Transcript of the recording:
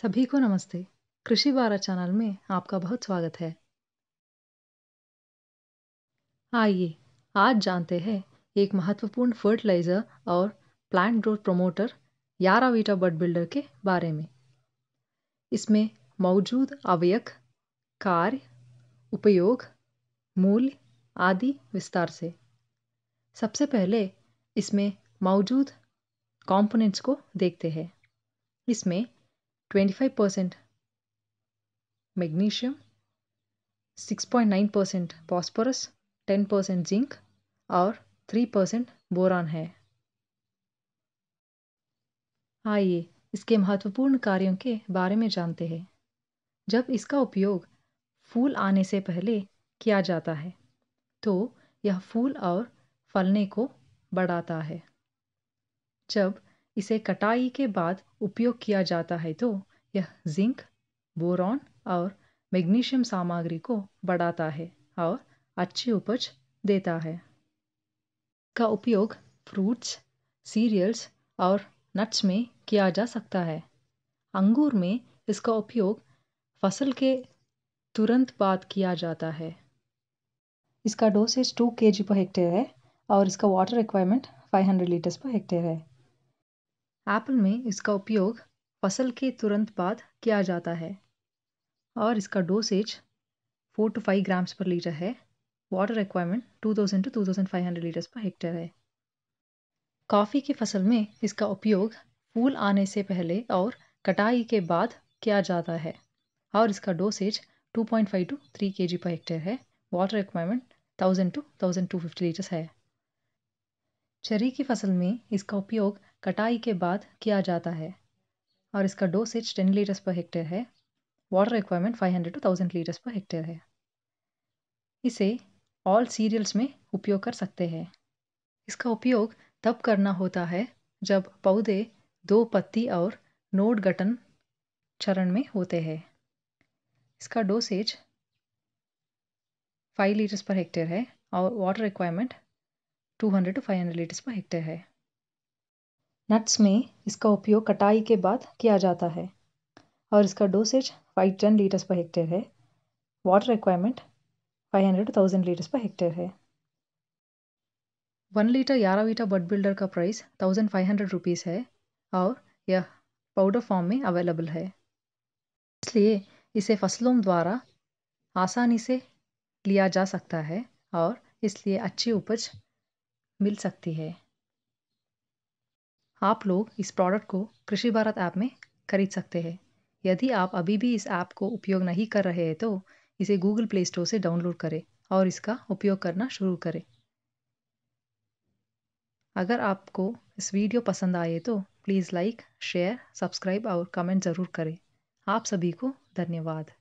सभी को नमस्ते कृषि वारा चैनल में आपका बहुत स्वागत है आइए आज जानते हैं एक महत्वपूर्ण फर्टिलाइज़र और plant growth promoter YaraVita bird builder के बारे में इसमें मौजूद अवयक कार्य उपयोग मूल्य आदि विस्तार से सबसे पहले इसमें मौजूद कंपोनेंट्स को देखते हैं इसमें 25% magnesium 6.9% phosphorus 10% जिंक और 3% boron है आइए इसके महत्वपूर्ण कार्यों के बारे में जानते हैं जब इसका उपयोग फूल आने से पहले किया जाता है तो यह फूल और फलने को बढ़ाता है जब इसे कटाई के बाद उपयोग किया जाता है तो यह जिंक बोरॉन और मैग्नीशियम सामग्री को बढ़ाता है और अच्छी उपज देता है का उपयोग फ्रूट्स सीरियल्स और नट्स में किया जा सकता है अंगूर में इसका उपयोग फसल के तुरंत बाद किया जाता है इसका डोसेज टू के जी पर हेक्टेयर है और इसका water requirement 500 litres per hectare है एप्पल में इसका उपयोग फसल के तुरंत बाद किया जाता है और इसका dosage four to five grams per litre है water requirement two thousand to two thousand five hundred litres per hectare है कॉफ़ी की फसल में इसका उपयोग फूल आने से पहले और कटाई के बाद किया जाता है और इसका डोसेज 2.5 टू 3 के पर हेक्टेयर है वाटर रिक्वायरमेंट 1000 टू 1250 लीटर्स है चरी की फसल में इसका उपयोग कटाई के बाद किया जाता है और इसका dosage ten litres per hectare है water requirement five hundred to thousand litres per hectare है इसे ऑल सीरियल्स में उपयोग कर सकते हैं इसका उपयोग तब करना होता है जब पौधे दो पत्ती और नोड गठन चरण में होते हैं इसका dosage five litres per hectare है और water requirement 200 to 500 litres per hectare है नट्स में इसका उपयोग कटाई के बाद किया जाता है और इसका dosage five ten litres per hectare है water requirement 500 to thousand litres per hectare है one litre litre bird builder का price thousand five hundred rupees है और यह पाउडर फॉर्म में अवेलेबल है इसलिए इसे फसलों द्वारा आसानी से लिया जा सकता है और इसलिए अच्छी उपज मिल सकती है आप लोग इस प्रोडक्ट को कृषि भारत ऐप में खरीद सकते हैं यदि आप अभी भी इस ऐप को उपयोग नहीं कर रहे हैं तो इसे गूगल प्ले स्टोर से डाउनलोड करें और इसका उपयोग करना शुरू करें अगर आपको इस वीडियो पसंद आए तो प्लीज़ लाइक शेयर सब्सक्राइब और कमेंट ज़रूर करें आप सभी को धन्यवाद